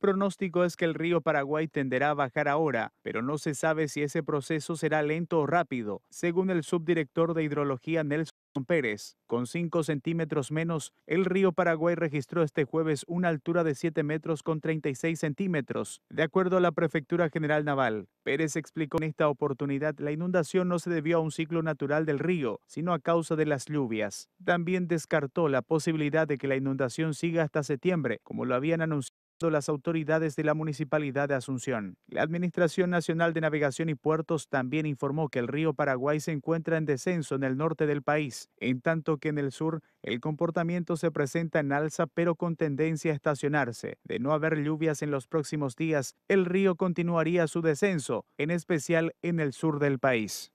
pronóstico es que el río Paraguay tenderá a bajar ahora, pero no se sabe si ese proceso será lento o rápido, según el subdirector de hidrología Nelson. Pérez. Con 5 centímetros menos, el río Paraguay registró este jueves una altura de 7 metros con 36 centímetros, de acuerdo a la Prefectura General Naval. Pérez explicó en esta oportunidad la inundación no se debió a un ciclo natural del río, sino a causa de las lluvias. También descartó la posibilidad de que la inundación siga hasta septiembre, como lo habían anunciado las autoridades de la Municipalidad de Asunción. La Administración Nacional de Navegación y Puertos también informó que el río Paraguay se encuentra en descenso en el norte del país, en tanto que en el sur el comportamiento se presenta en alza pero con tendencia a estacionarse. De no haber lluvias en los próximos días, el río continuaría su descenso, en especial en el sur del país.